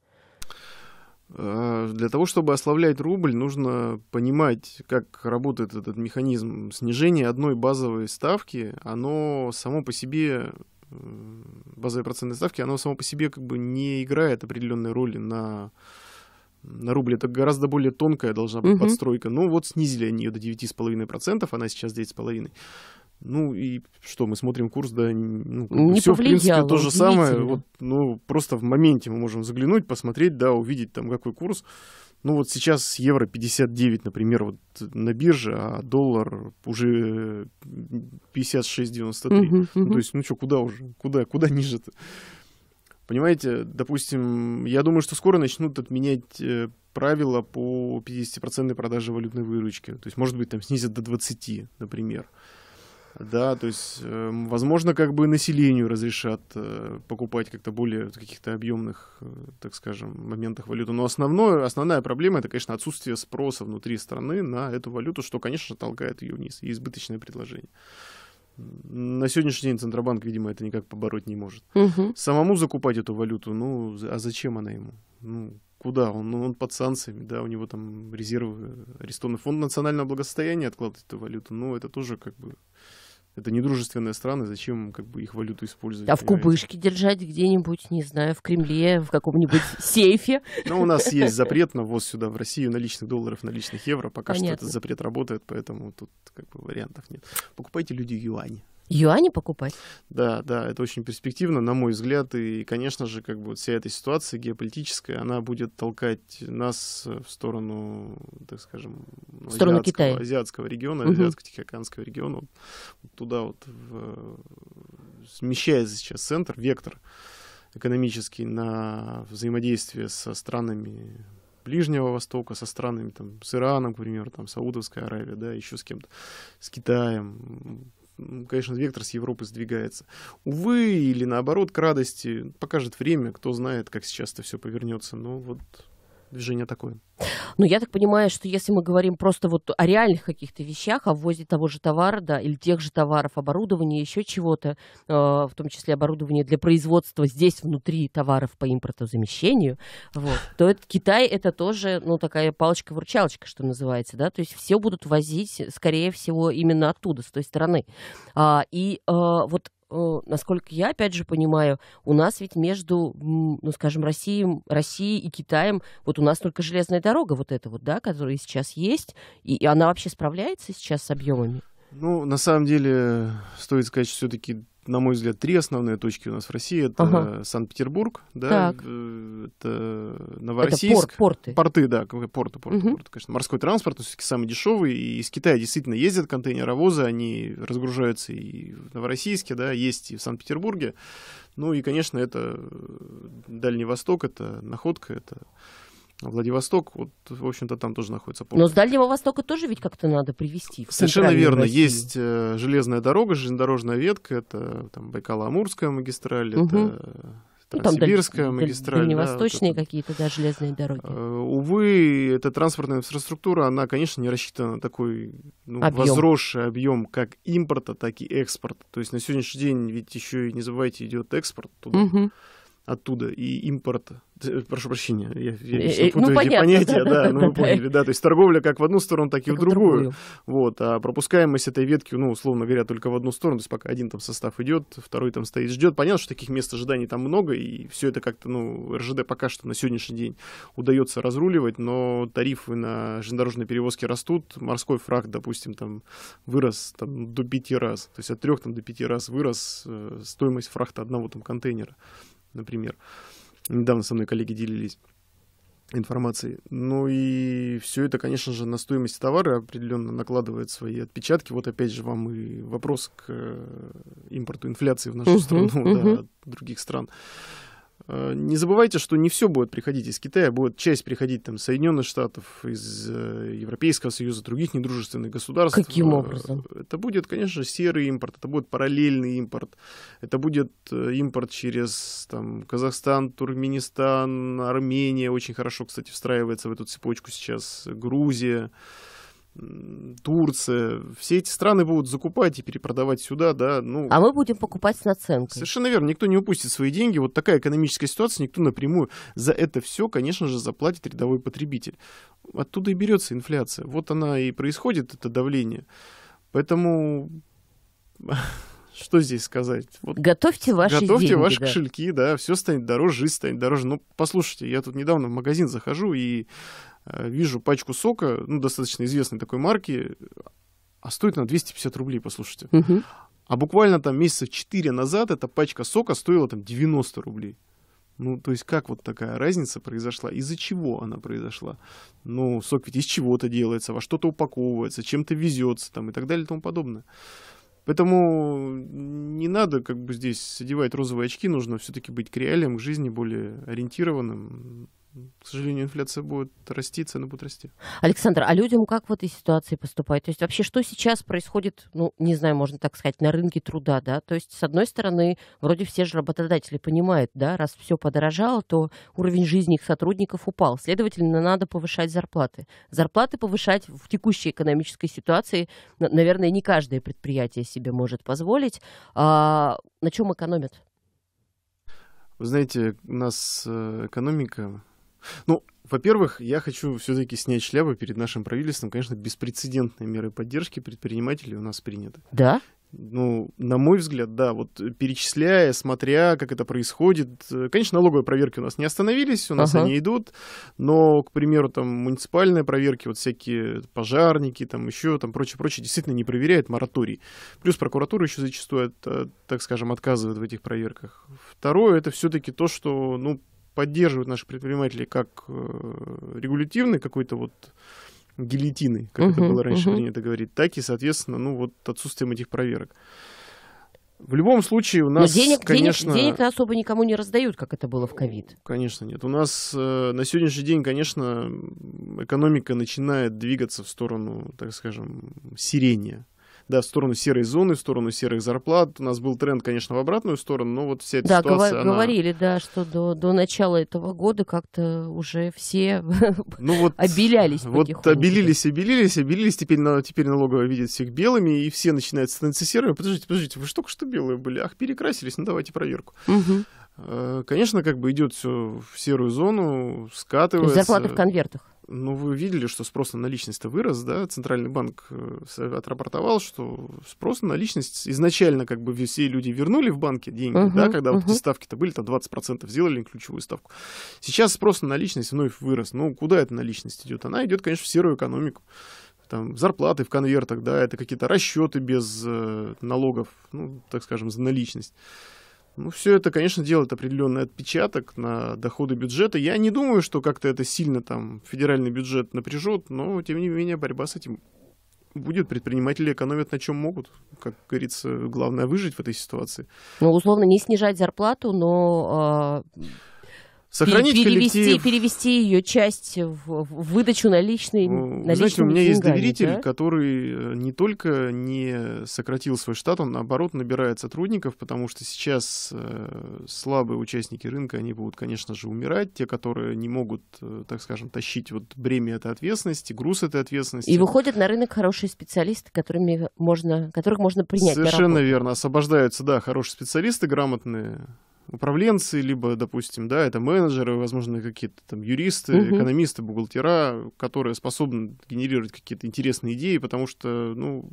Э, для того, чтобы ослаблять рубль, нужно понимать, как работает этот механизм. Снижение одной базовой ставки, оно само по себе, э, базовой процентной ставки, оно само по себе как бы не играет определенной роли на на рубль это гораздо более тонкая должна быть угу. подстройка. Ну вот снизили они ее до 9,5%, она сейчас 9,5%. Ну и что, мы смотрим курс, да, ну, ну все, в принципе, то же самое. Вот, ну, просто в моменте мы можем заглянуть, посмотреть, да, увидеть там, какой курс. Ну вот сейчас евро 59, например, вот на бирже, а доллар уже 56,93. Угу, угу. Ну, то есть, ну что, куда уже? Куда, куда ниже-то? Понимаете, допустим, я думаю, что скоро начнут отменять э, правила по 50% продаже валютной выручки. То есть, может быть, там снизят до 20, например. Да, то есть, эм, возможно, как бы населению разрешат э, покупать как-то более в каких-то объемных, э, так скажем, моментах валюту. Но основное, основная проблема это, конечно, отсутствие спроса внутри страны на эту валюту, что, конечно, толкает ее вниз и избыточное предложение. На сегодняшний день Центробанк, видимо, это никак побороть не может. Угу. Самому закупать эту валюту, ну, а зачем она ему? Ну, куда? Он, ну, он под санкциями, да, у него там резервы арестованный фонд национального благосостояния откладывает эту валюту. Ну, это тоже как бы это недружественные страны, зачем как бы их валюту использовать? А в кубышке держать где-нибудь, не знаю, в Кремле, в каком-нибудь сейфе? Ну, у нас есть запрет на ввоз сюда в Россию наличных долларов, наличных евро. Пока что этот запрет работает, поэтому тут как бы вариантов нет. Покупайте люди юань. Юани покупать? Да, да, это очень перспективно, на мой взгляд. И, конечно же, как бы вся эта ситуация геополитическая, она будет толкать нас в сторону, так скажем, в сторону азиатского, Китая. азиатского региона, угу. азиатско-тихоокеанского региона. Вот туда вот в, смещается сейчас центр, вектор экономический на взаимодействие со странами Ближнего Востока, со странами, там, с Ираном, к примеру, там, Саудовская Аравия, да, еще с кем-то, с Китаем, конечно, вектор с Европы сдвигается. Увы, или наоборот, к радости покажет время, кто знает, как сейчас это все повернется. Но вот движение такое. Ну, я так понимаю, что если мы говорим просто вот о реальных каких-то вещах, о ввозе того же товара, да, или тех же товаров, оборудования, еще чего-то, э, в том числе оборудование для производства здесь внутри товаров по импортозамещению, вот, то это, Китай это тоже, ну, такая палочка-выручалочка, что называется, да, то есть все будут возить, скорее всего, именно оттуда, с той стороны. А, и э, вот Э, насколько я, опять же, понимаю, у нас ведь между, ну, скажем, Россией, Россией и Китаем, вот у нас только железная дорога вот эта вот, да, которая сейчас есть, и, и она вообще справляется сейчас с объемами? Ну, на самом деле, стоит сказать, что все-таки, на мой взгляд, три основные точки у нас в России. Это ага. Санкт-Петербург, да, так. Э, это Новороссийск. Это пор, порты. Порты, да, порты, порты, угу. порты, конечно. Морской транспорт, но все-таки самый дешевый. И из Китая действительно ездят контейнеровозы, они разгружаются и в Новороссийске, да, есть и в Санкт-Петербурге. Ну и, конечно, это э, Дальний Восток, это находка, это Владивосток, вот, в общем-то, там тоже находится порт. Но с Дальнего Востока тоже ведь как-то надо привести. Совершенно верно. Россию. Есть э, железная дорога, железнодорожная ветка, это там Байкало-Амурская магистраль, угу. это Транссибирская ну, там магистраль. Дальневосточные да, вот какие-то, да, железные дороги. Э, увы, эта транспортная инфраструктура, она, конечно, не рассчитана на такой ну, объем. возросший объем как импорта, так и экспорта. То есть на сегодняшний день ведь еще, не забывайте, идет экспорт туда. Угу оттуда и импорт. Э, прошу прощения, я, я э, вечно э, ну, путаю ну, понятно, понятия, да, ну вы поняли, да, то есть торговля как в одну сторону, так и в другую. Вот, а пропускаемость этой ветки, ну, условно говоря, только в одну сторону, то есть пока один там состав идет, второй там стоит, ждет. Понятно, что таких мест ожиданий там много, и все это как-то, ну, РЖД пока что на сегодняшний день удается разруливать, но тарифы на железнодорожные перевозки растут, морской фраг, допустим, там вырос там до пяти раз, то есть от трех там до пяти раз вырос стоимость фрахта одного там контейнера например. Недавно со мной коллеги делились информацией. Ну и все это, конечно же, на стоимость товара определенно накладывает свои отпечатки. Вот опять же вам и вопрос к э, импорту инфляции в нашу uh-huh, страну, uh-huh. да, от других стран. Э, не забывайте, что не все будет приходить из Китая, будет часть приходить там из Соединенных Штатов, из э, Европейского Союза, других недружественных государств. Каким э, образом? Это будет, конечно, серый импорт, это будет параллельный импорт, это будет импорт через там, Казахстан, Туркменистан, Армения, очень хорошо, кстати, встраивается в эту цепочку сейчас, Грузия. Турция, все эти страны будут закупать и перепродавать сюда, да, ну... А мы будем покупать с наценкой. Совершенно верно, никто не упустит свои деньги, вот такая экономическая ситуация, никто напрямую за это все, конечно же, заплатит рядовой потребитель. Оттуда и берется инфляция, вот она и происходит, это давление. Поэтому что здесь сказать? Вот готовьте ваши Готовьте деньги, ваши да. кошельки, да, все станет дороже, жизнь станет дороже. Но ну, послушайте, я тут недавно в магазин захожу и э, вижу пачку сока, ну, достаточно известной такой марки, а стоит она 250 рублей, послушайте. Угу. А буквально там месяца 4 назад эта пачка сока стоила там 90 рублей. Ну, то есть как вот такая разница произошла? Из-за чего она произошла? Ну, сок ведь из чего-то делается, во что-то упаковывается, чем-то везется там и так далее и тому подобное. Поэтому не надо как бы здесь одевать розовые очки, нужно все-таки быть к реалиям, к жизни более ориентированным, к сожалению, инфляция будет расти, цены будут расти. Александр, а людям как в этой ситуации поступать? То есть вообще что сейчас происходит, ну, не знаю, можно так сказать, на рынке труда, да? То есть, с одной стороны, вроде все же работодатели понимают, да, раз все подорожало, то уровень жизни их сотрудников упал. Следовательно, надо повышать зарплаты. Зарплаты повышать в текущей экономической ситуации, наверное, не каждое предприятие себе может позволить. А на чем экономят? Вы знаете, у нас э, экономика ну, во-первых, я хочу все-таки снять шляпу перед нашим правительством. Конечно, беспрецедентные меры поддержки предпринимателей у нас приняты. Да? Ну, на мой взгляд, да, вот перечисляя, смотря, как это происходит. Э, конечно, налоговые проверки у нас не остановились, у нас ага. они идут, но, к примеру, там муниципальные проверки, вот всякие пожарники, там еще, там прочее-прочее, действительно не проверяют мораторий. Плюс прокуратура еще зачастую, э, так скажем, отказывает в этих проверках. Второе, это все-таки то, что, ну, поддерживают наши предприниматели как э, регулятивный какой-то вот гильотины, как uh-huh, это было раньше uh-huh. принято говорить, так и, соответственно, ну вот отсутствием этих проверок. В любом случае у нас, Но денег, конечно... Денег, денег особо никому не раздают, как это было в ковид. Конечно, нет. У нас э, на сегодняшний день, конечно, экономика начинает двигаться в сторону, так скажем, сирения да, в сторону серой зоны, в сторону серых зарплат. У нас был тренд, конечно, в обратную сторону, но вот вся эта да, ситуация... Да, она... говорили, да, что до, до начала этого года как-то уже все ну, вот, обелялись Вот обелились, обелились, обелились, теперь, на, теперь налоговая видит всех белыми, и все начинают становиться серыми. Подождите, подождите, вы же только что белые были, ах, перекрасились, ну давайте проверку. Угу. Э, конечно, как бы идет все в серую зону, скатывается. Зарплаты в конвертах. Ну, вы видели, что спрос на наличность-то вырос, да? Центральный банк э, отрапортовал, что спрос на наличность изначально как бы все люди вернули в банке деньги, uh-huh, да, когда uh-huh. вот эти ставки-то были, там 20% сделали ключевую ставку. Сейчас спрос на наличность вновь вырос. Ну, куда эта наличность идет? Она идет, конечно, в серую экономику там, зарплаты в конвертах, да, это какие-то расчеты без э, налогов, ну, так скажем, за наличность. Ну, все это, конечно, делает определенный отпечаток на доходы бюджета. Я не думаю, что как-то это сильно там федеральный бюджет напряжет, но, тем не менее, борьба с этим будет, предприниматели экономят на чем могут. Как говорится, главное выжить в этой ситуации. Ну, условно, не снижать зарплату, но... Э... Сохранить перевести, коллектив. Перевести ее часть в, в выдачу наличной, наличными Знаете, у меня деньгами, есть доверитель, да? который э, не только не сократил свой штат, он, наоборот, набирает сотрудников, потому что сейчас э, слабые участники рынка, они будут, конечно же, умирать. Те, которые не могут, э, так скажем, тащить вот бремя этой ответственности, груз этой ответственности. И выходят на рынок хорошие специалисты, которыми можно, которых можно принять Совершенно верно. Освобождаются, да, хорошие специалисты, грамотные, управленцы, либо, допустим, да, это менеджеры, возможно, какие-то там юристы, угу. экономисты, бухгалтера, которые способны генерировать какие-то интересные идеи, потому что, ну,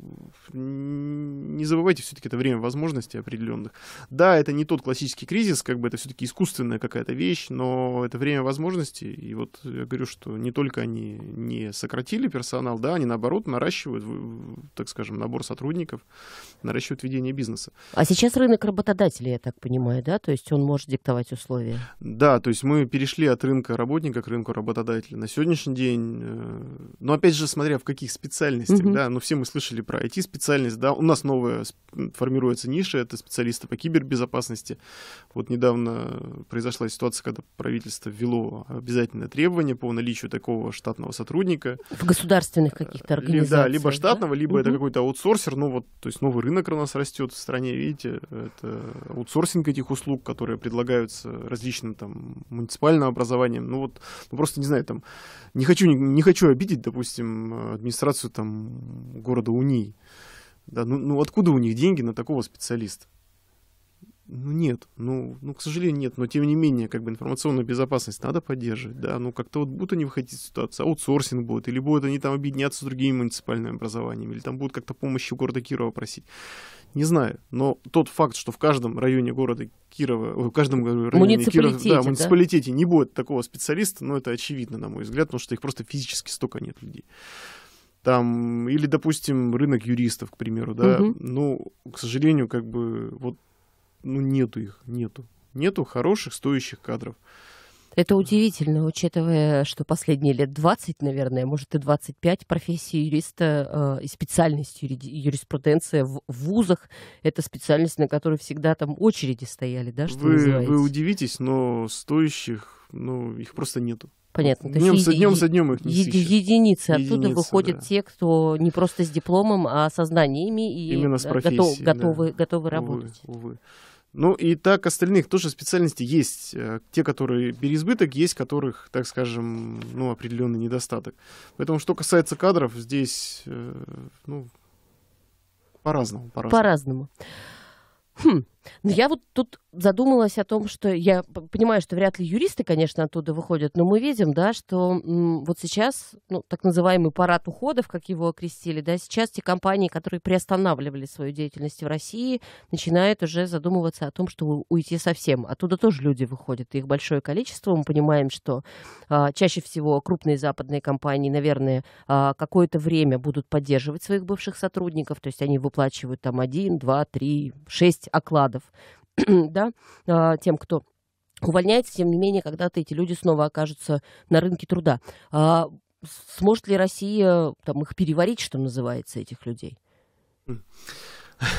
не забывайте, все-таки это время возможностей определенных. Да, это не тот классический кризис, как бы это все-таки искусственная какая-то вещь, но это время возможностей, и вот я говорю, что не только они не сократили персонал, да, они наоборот наращивают, так скажем, набор сотрудников, наращивают ведение бизнеса. А сейчас рынок работодателей, я так понимаю, да, то есть есть он может диктовать условия. Да, то есть мы перешли от рынка работника к рынку работодателя. На сегодняшний день, э, ну опять же, смотря в каких специальностях, угу. да, ну все мы слышали про IT-специальность, да, у нас новая формируется ниша, это специалисты по кибербезопасности. Вот недавно произошла ситуация, когда правительство ввело обязательное требование по наличию такого штатного сотрудника. В государственных э, каких-то организациях. Да, либо штатного, да? либо угу. это какой-то аутсорсер, ну вот, то есть новый рынок у нас растет в стране, видите, это аутсорсинг этих услуг, которые предлагаются различным там муниципальным образованием. Ну вот, ну просто не знаю, там, не хочу, не, не хочу обидеть, допустим, администрацию там города Уни. Да, ну, ну откуда у них деньги на такого специалиста? Ну нет, ну, ну, к сожалению, нет, но тем не менее, как бы информационную безопасность надо поддерживать, да, ну как-то вот будут они выходить из ситуации, аутсорсинг будет, или будут они там объединяться с другими муниципальными образованиями, или там будут как-то помощи города Кирова просить не знаю, но тот факт, что в каждом районе города Кирова, в каждом районе Кирова, да, муниципалитете да? не будет такого специалиста, но это очевидно, на мой взгляд, потому что их просто физически столько нет людей там, или, допустим, рынок юристов, к примеру, да, угу. ну, к сожалению, как бы, вот, ну, нету их, нету. Нету хороших, стоящих кадров. Это удивительно, учитывая, что последние лет 20, наверное, может и 25, профессия юриста э, и специальность юри... юриспруденция в вузах, это специальность, на которой всегда там очереди стояли, да, что вы, называете? Вы удивитесь, но стоящих, ну, их просто нету. Понятно. Днем, есть, со днем еди... со днем их не еди... Единицы. Оттуда единицы, выходят да. те, кто не просто с дипломом, а со знаниями и э, готов, готовы, да. готовы работать. Увы, увы. Ну и так остальных тоже специальности есть. Э, те, которые переизбыток, есть которых, так скажем, ну, определенный недостаток. Поэтому, что касается кадров, здесь, э, ну, по-разному. По-разному. по-разному. Хм. Но ну, я вот тут задумалась о том, что я понимаю, что вряд ли юристы, конечно, оттуда выходят, но мы видим, да, что вот сейчас, ну, так называемый парад уходов, как его окрестили, да, сейчас те компании, которые приостанавливали свою деятельность в России, начинают уже задумываться о том, что уйти совсем. Оттуда тоже люди выходят, их большое количество. Мы понимаем, что а, чаще всего крупные западные компании, наверное, а, какое-то время будут поддерживать своих бывших сотрудников, то есть они выплачивают там один, два, три, шесть окладов процентов, да, а, тем, кто увольняется, тем не менее, когда-то эти люди снова окажутся на рынке труда. А сможет ли Россия там, их переварить, что называется, этих людей? Хм.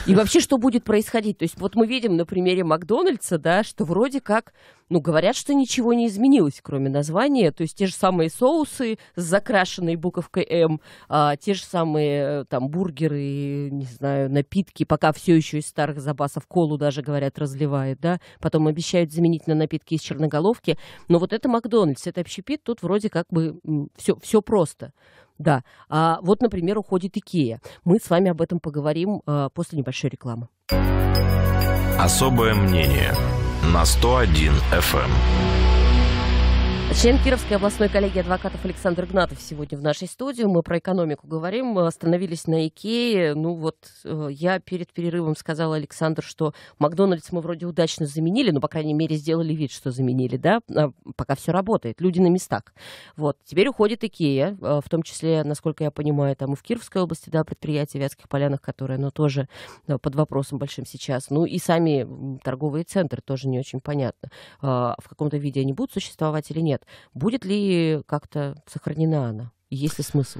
И вообще, что будет происходить? То есть вот мы видим на примере Макдональдса, да, что вроде как, ну, говорят, что ничего не изменилось, кроме названия. То есть те же самые соусы с закрашенной буковкой «М», а, те же самые э, там бургеры, не знаю, напитки, пока все еще из старых запасов колу даже, говорят, разливают, да, потом обещают заменить на напитки из черноголовки. Но вот это Макдональдс, это общепит, тут вроде как бы все, все просто. Да. А вот, например, уходит Икея. Мы с вами об этом поговорим а, после небольшой рекламы. Особое мнение на 101 FM. Член Кировской областной коллегии адвокатов Александр Гнатов сегодня в нашей студии. Мы про экономику говорим. Остановились на Икее. Ну вот э, я перед перерывом сказала Александр, что Макдональдс мы вроде удачно заменили, но по крайней мере, сделали вид, что заменили, да, а пока все работает, люди на местах. Вот, теперь уходит Икея, э, в том числе, насколько я понимаю, там и в Кировской области, да, предприятие в Вятских Полянах, которое, но тоже э, под вопросом большим сейчас. Ну и сами торговые центры тоже не очень понятно, в каком-то виде они будут существовать или нет будет ли как-то сохранена она? Есть ли смысл?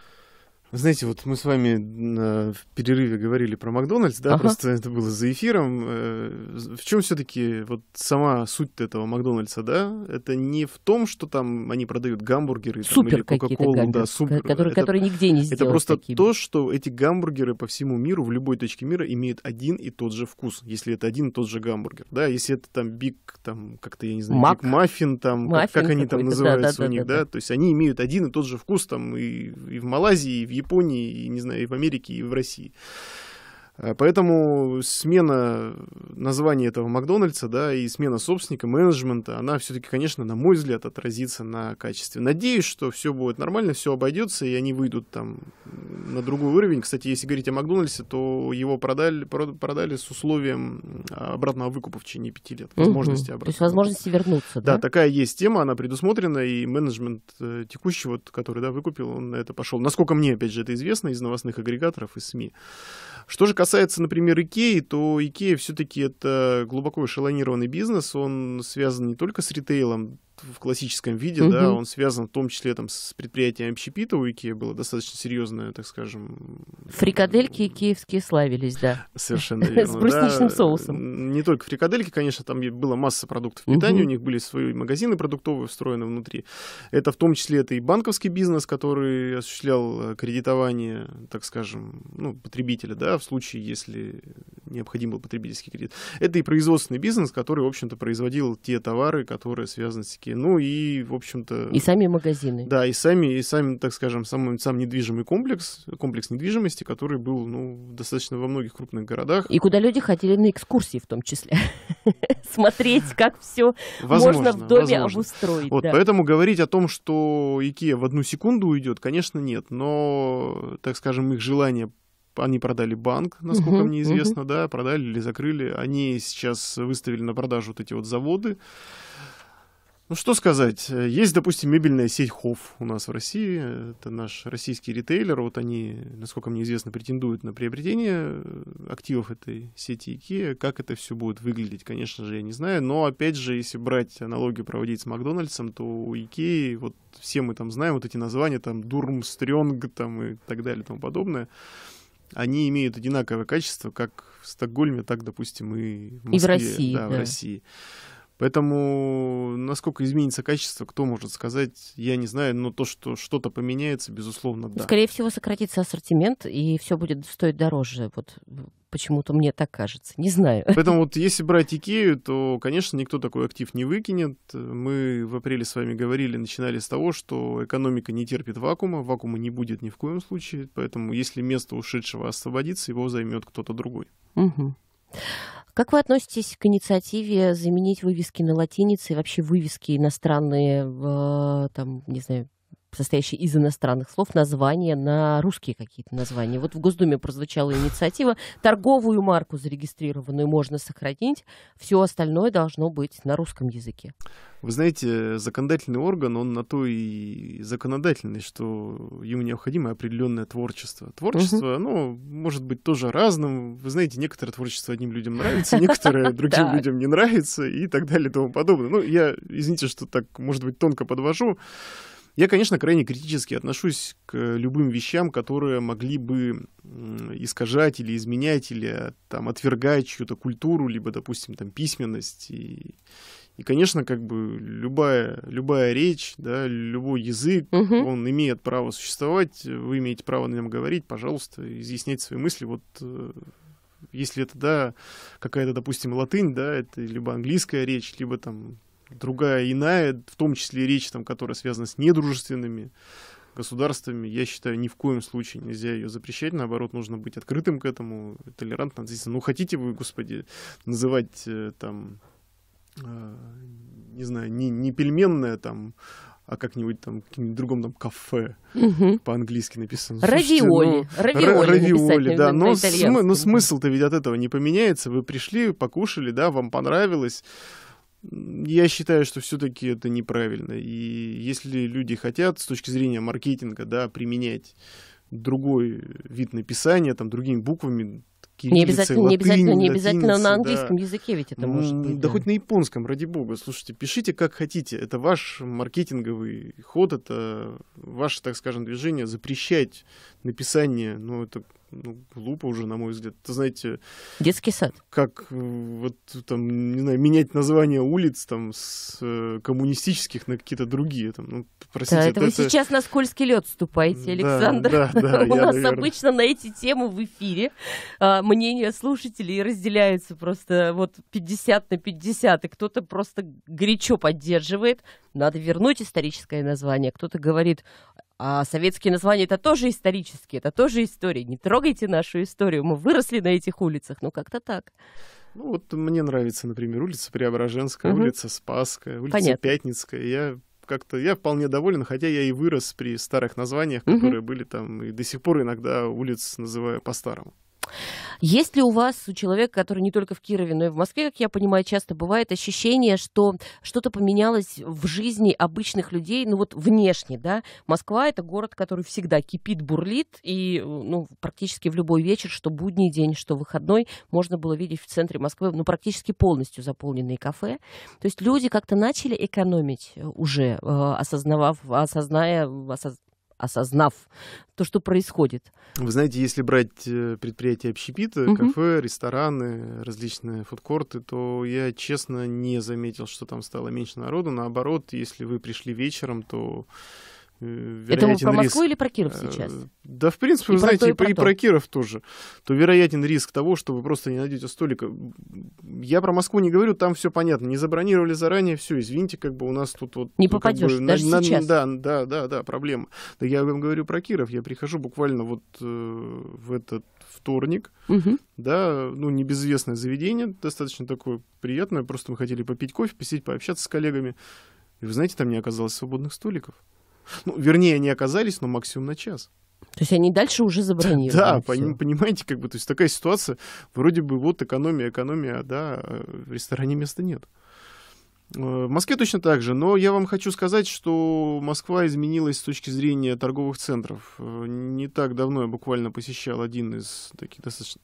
Знаете, вот мы с вами в перерыве говорили про Макдональдс, да, ага. просто это было за эфиром. Э, в чем все-таки вот сама суть этого Макдональдса, да? Это не в том, что там они продают гамбургеры супер там, или Кока-Колу, да, супер. Которые, это, которые нигде не сделают. Это просто такими. то, что эти гамбургеры по всему миру, в любой точке мира, имеют один и тот же вкус, если это один и тот же гамбургер, да, если это там биг, там как-то, я не знаю, Мак. биг маффин, там, маффин как, как они там называются да, да, у да, них, да, да, то есть они имеют один и тот же вкус там и, и в Малайзии, и в Японии Японии, и, не знаю, и в Америке, и в России. Э, поэтому смена названия этого Макдональдса, да, и смена собственника, менеджмента, она все-таки, конечно, на мой взгляд, отразится на качестве. Надеюсь, что все будет нормально, все обойдется, и они выйдут там на другой уровень. Кстати, если говорить о Макдональдсе, то его продали, продали с условием а, обратного выкупа в течение пяти лет. Возможности обратно. То есть возможности вернуться, да? Да, такая есть тема, она предусмотрена, и менеджмент э, текущий, вот, который, да, выкупил, он на это пошел. Насколько мне, опять же, это известно из новостных агрегаторов, и СМИ. Что же касается, например, Икеи, то Икея все-таки это глубоко эшелонированный бизнес, он связан не только с ритейлом, в классическом виде, угу. да, он связан в том числе там с предприятием общепита у Икеи, было достаточно серьезное, так скажем... Фрикадельки и киевские славились, да. Совершенно верно. С брусничным соусом. Не только фрикадельки, конечно, там была масса продуктов питания, у них были свои магазины продуктовые встроены внутри. Это в том числе это и банковский бизнес, который осуществлял э, кредитование, так скажем, ну, потребителя, да, в случае, если необходим был потребительский кредит. Это и производственный бизнес, который, в общем-то, производил те товары, которые связаны с площадки, ну и, в общем-то... И сами магазины. Да, и сами, и сами так скажем, сам, сам недвижимый комплекс, комплекс недвижимости, который был ну, достаточно во многих крупных городах. И куда люди ходили на экскурсии в том числе. Смотреть, как все можно в доме обустроить. Вот, Поэтому говорить о том, что Икея в одну секунду уйдет, конечно, нет. Но, так скажем, их желание они продали банк, насколько мне известно, да, продали или закрыли. Они сейчас выставили на продажу вот эти вот заводы. Ну что сказать, э, есть, допустим, мебельная сеть Хофф у нас в России, это наш российский ритейлер, вот они, насколько мне известно, претендуют на приобретение э, активов этой сети IKEA, как это все будет выглядеть, конечно же, я не знаю, но опять же, если брать аналогию проводить с Макдональдсом, то у IKEA, вот все мы там знаем вот эти названия, там Дурмстрёнг там и так далее и тому подобное, они имеют одинаковое качество как в Стокгольме, так, допустим, и в Москве. И в России, да. да. В России. Поэтому насколько изменится качество, кто может сказать, я не знаю, но то, что что-то поменяется, безусловно, да. Скорее всего, сократится ассортимент, и все будет стоить дороже. Вот почему-то мне так кажется, не знаю. Поэтому вот если брать Икею, то, конечно, никто такой актив не выкинет. Мы в апреле с вами говорили, начинали с того, что экономика не терпит вакуума, вакуума не будет ни в коем случае, поэтому если место ушедшего освободится, его займет кто-то другой. Угу. Как вы относитесь к инициативе заменить вывески на латинице и вообще вывески иностранные, в, э, там, не знаю, состоящий из иностранных слов, названия на русские какие-то названия. Вот в Госдуме прозвучала инициатива. Торговую марку зарегистрированную можно сохранить, все остальное должно быть на русском языке. Вы знаете, законодательный орган, он на то и законодательный, что ему необходимо определенное творчество. Творчество, угу. Ну, оно может быть тоже разным. Вы знаете, некоторое творчество одним людям нравится, некоторое другим людям не нравится и так далее и тому подобное. Ну, я, извините, что так, может быть, тонко подвожу. Я, конечно, крайне критически отношусь к любым вещам, которые могли бы искажать или изменять, или там, отвергать чью-то культуру, либо, допустим, там, письменность. И, и конечно, как бы любая, любая речь, да, любой язык, угу. он имеет право существовать, вы имеете право на нем говорить, пожалуйста, изъяснять свои мысли. Вот э, если это, да, какая-то, допустим, латынь, да, это либо английская речь, либо там другая иная, в том числе речь, там, которая связана с недружественными государствами, я считаю, ни в коем случае нельзя ее запрещать. Наоборот, нужно быть открытым к этому, толерантно относиться. Ну, хотите вы, господи, называть э, там, э, не знаю, не, не пельменное там, а как-нибудь там, каким-нибудь другом там кафе угу. по-английски написано. Слушайте, равиоли. Ну, равиоли. Равиоли, да. Но, см, но смысл-то ведь от этого не поменяется. Вы пришли, покушали, да, вам понравилось я считаю, что все-таки это неправильно. И если люди хотят с точки зрения маркетинга, да, применять другой вид написания, там, другими буквами, не обязательно, латыни, не обязательно, не обязательно латиницы, на английском да. языке ведь это может быть. Да, да хоть на японском, ради бога. Слушайте, пишите как хотите. Это ваш маркетинговый ход, это ваше, так скажем, движение. Запрещать написание, ну, это ну, глупо уже, на мой взгляд. Это, знаете... Детский сад. Как, э, вот, там, не знаю, менять название улиц, там, с э, коммунистических на какие-то другие, там, ну, простите. Да, это, это вы это... сейчас на скользкий лед ступаете, Александр. Да, да, да, У я, нас наверное... обычно на эти темы в эфире а, мнения слушателей разделяются просто вот 50 на 50, и кто-то просто горячо поддерживает, надо вернуть историческое название, кто-то говорит, а советские названия это тоже исторические, это тоже история. Не трогайте нашу историю, мы выросли на этих улицах, ну как-то так. Ну вот мне нравится, например, улица Преображенская, угу. улица Спасская, улица Понятно. Пятницкая. Я как-то я вполне доволен, хотя я и вырос при старых названиях, которые угу. были там, и до сих пор иногда улиц называю по-старому. Есть ли у вас, у человека, который не только в Кирове, но и в Москве, как я понимаю, часто бывает ощущение, что что-то поменялось в жизни обычных людей, ну вот внешне, да? Москва — это город, который всегда кипит, бурлит, и ну, практически в любой вечер, что будний день, что выходной, можно было видеть в центре Москвы, ну, практически полностью заполненные кафе. То есть люди как-то начали экономить уже, э, осознавав, осозная, осоз осознав то, что происходит. Вы знаете, если брать э, предприятия общепита, угу. кафе, рестораны, различные фудкорты, то я честно не заметил, что там стало меньше народу. Наоборот, если вы пришли вечером, то Э, вероятен Это мы про Москву риск, или про Киров сейчас? Э, да, в принципе, и вы знаете, и, про, и про Киров тоже. То вероятен риск того, что вы просто не найдете столика. Я про Москву не говорю, там все понятно. Не забронировали заранее, все, извините, как бы у нас тут вот... Не попадешь, ну, как бы, даже на, сейчас. На, да, да, да, да, проблема. Да я вам говорю про Киров. Я прихожу буквально вот э, в этот вторник, угу. да, ну, небезвестное заведение, достаточно такое приятное, просто мы хотели попить кофе, посидеть, пообщаться с коллегами. И вы знаете, там не оказалось свободных столиков. Ну, вернее, они оказались, но максимум на час. То есть они дальше уже забронировали. Да, все. понимаете, как бы, то есть такая ситуация, вроде бы вот экономия, экономия, а да, в ресторане места нет. Э, в Москве точно так же, но я вам хочу сказать, что Москва изменилась с точки зрения торговых центров. Э, не так давно я буквально посещал один из таких достаточно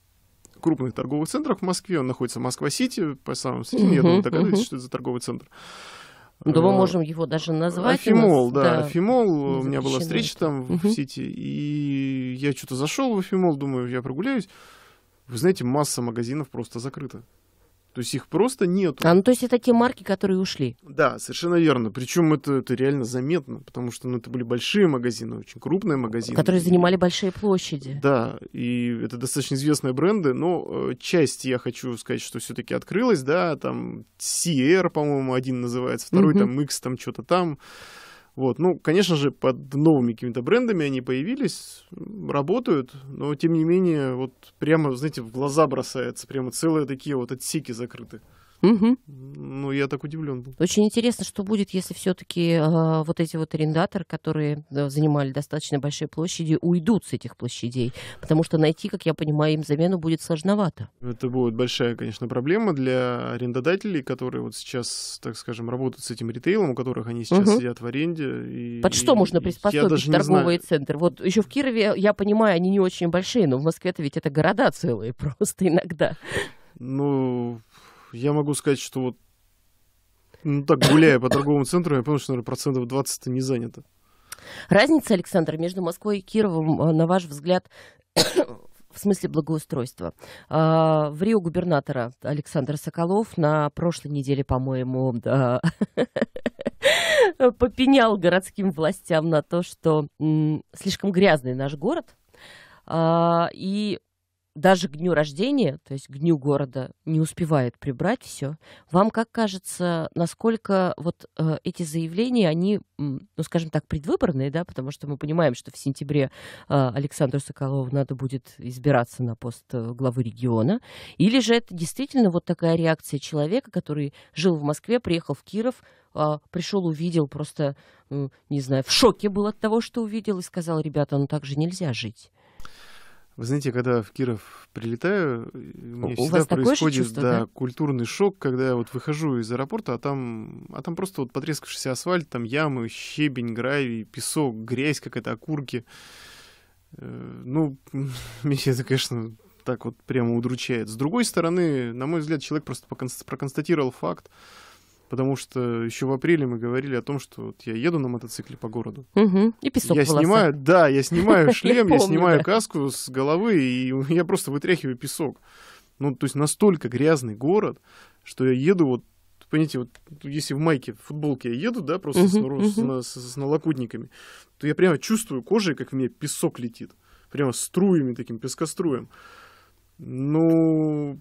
крупных торговых центров в Москве. Он находится в Москва-Сити, по самому сети, uh я думаю, догадываетесь, что это за торговый центр. Ну, да, мы можем его даже назвать. Афимол, нас, да. да. Афимол. У меня была встреча там в угу. Сити, и я что-то зашел в Афимол, думаю, я прогуляюсь. Вы знаете, масса магазинов просто закрыта. То есть их просто нет. А, ну то есть это те марки, которые ушли. Да, совершенно верно. Причем это, это реально заметно, потому что ну, это были большие магазины, очень крупные магазины. Которые занимали большие площади. Да, и это достаточно известные бренды, но э, часть, я хочу сказать, что все-таки открылась, да, там CR, по-моему, один называется, второй угу. там X, там что-то там. Вот. Ну, конечно же, под новыми какими-то брендами они появились, работают, но тем не менее, вот прямо, знаете, в глаза бросается, прямо целые такие вот отсеки закрыты. Угу. Ну, я так удивлен был. Очень интересно, что будет, если все-таки э, а, вот эти вот арендаторы, которые занимали достаточно большие площади, уйдут с этих площадей. Потому что найти, как я понимаю, им замену будет сложновато. Это будет большая, конечно, проблема для арендодателей, которые вот сейчас, так скажем, работают с этим ритейлом, у которых они сейчас угу. сидят в аренде. И, Под что и, можно приспособить торговый центр? Вот еще в Кирове, я понимаю, они не очень большие, но в Москве-то ведь это города целые просто иногда. Ну, я могу сказать, что вот ну, так, гуляя по торговому центру, я понял, что, наверное, процентов 20 не занято. Разница, Александр, между Москвой и Кировом, э, на ваш взгляд, в смысле благоустройства. А, в Рио губернатора Александр Соколов на прошлой неделе, по-моему, да, попенял городским властям на то, что слишком грязный наш город, а, и даже к дню рождения, то есть к дню города, не успевает прибрать все. Вам как кажется, насколько вот э, эти заявления, они, ну, скажем так, предвыборные, да, потому что мы понимаем, что в сентябре э, Александру Соколову надо будет избираться на пост э, главы региона, или же это действительно вот такая реакция человека, который жил в Москве, приехал в Киров, э, а, пришел, увидел, просто, э, не знаю, в шоке был от того, что увидел, и сказал, ребята, ну так же нельзя жить. Вы знаете, когда в Киров прилетаю, мне у всегда происходит чувство, да, да? культурный шок, когда я вот выхожу из аэропорта, а там, а там просто вот потрескавшийся асфальт, там ямы, щебень, гравий, песок, грязь какая-то, окурки. Э, ну, меня это, конечно, так вот прямо удручает. С другой стороны, на мой взгляд, человек просто проконстатировал факт, Потому что еще в апреле мы говорили о том, что вот я еду на мотоцикле по городу. Угу. И песок я снимаю, Да, я снимаю шлем, я снимаю каску с головы, и я просто вытряхиваю песок. Ну, то есть настолько грязный город, что я еду вот понимаете, вот если в майке, в футболке я еду, да, просто uh-huh, с, uh-huh. С, с, с налокотниками, то я прямо чувствую кожей, как в меня песок летит. Прямо струями, таким пескоструем. Ну,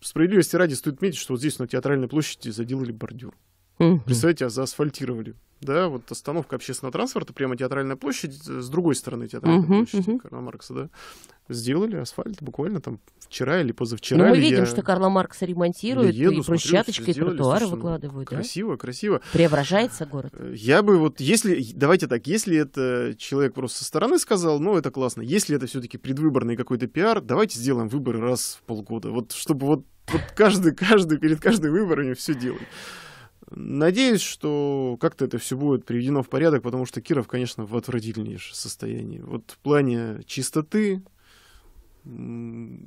справедливости ради стоит отметить, что вот здесь на Театральной площади заделали бордюр. Представляете, а заасфальтировали. Да, вот остановка общественного транспорта, прямо театральная площадь, э, с другой стороны театральной угу, площади угу. Карла Маркса, да. Сделали асфальт буквально там вчера или позавчера. Ну, мы видим, я... что Карла Маркс ремонтирует я еду, и брусчаточкой, и тротуары выкладывают. Ну, да? Красиво, красиво. Преображается город. Э, я бы вот, если, давайте так, если это человек просто со стороны сказал, ну, это классно. Если это все-таки предвыборный какой-то пиар, давайте сделаем выборы раз в полгода. Вот чтобы вот, вот каждый, каждый, перед каждым выборами все делать. Надеюсь, что как-то это все будет приведено в порядок, потому что Киров, конечно, в отвратительнейшем состоянии. Вот в плане чистоты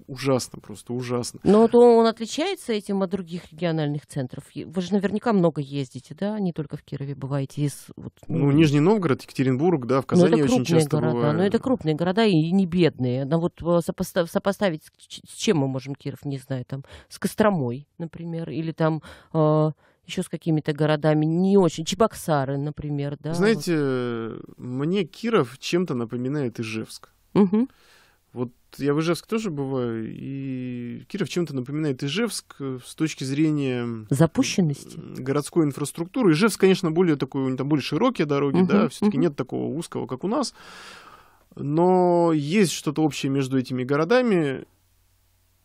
ужасно просто, ужасно. Но вот он отличается этим от других региональных центров? Вы же наверняка много ездите, да? Не только в Кирове бываете. Из, вот, ну... ну, Нижний Новгород, Екатеринбург, да, в ну, Казани ну, очень часто города, бываю. Но ну, это крупные города и не бедные. Но вот э, сопоста- сопоставить с чем мы можем Киров, не знаю, там, с Костромой, например, или там... Э- еще с какими-то городами, не очень. Чебоксары, например, да. Знаете, вот. мне Киров чем-то напоминает Ижевск. Угу. Вот я в Ижевск тоже бываю, и Киров чем-то напоминает Ижевск э, с точки зрения... Запущенности? Городской инфраструктуры. Ижевск, конечно, более такой, у него там более широкие дороги, угу, да, все-таки угу. нет такого узкого, как у нас. Но есть что-то общее между этими городами,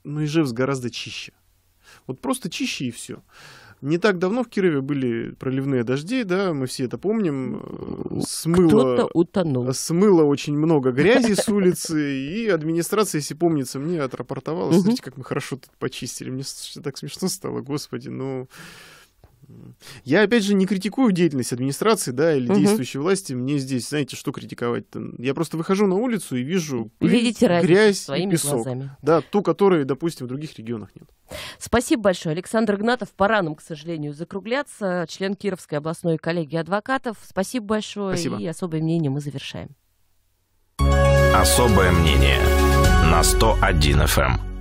но Ижевск гораздо чище. Вот просто чище и все. Не так давно в Кирове были проливные дожди, да, мы все это помним. Э, смыло, утонул. Смыло очень много грязи с улицы, и администрация, если помнится, мне отрапортовала, смотрите, как мы хорошо тут почистили. Мне так смешно стало, господи, ну... Но... Я, опять же, не критикую деятельность администрации, да, или угу. действующей власти. Мне здесь, знаете, что критиковать-то? Я просто выхожу на улицу и вижу Видите грязь своими и песок. Глазами. Да, ту, которой, допустим, в других регионах нет. Спасибо большое. Александр Гнатов, пора нам, к сожалению, закругляться. Член Кировской областной коллегии адвокатов. Спасибо большое. Спасибо. И особое мнение мы завершаем. Особое мнение на 101 FM.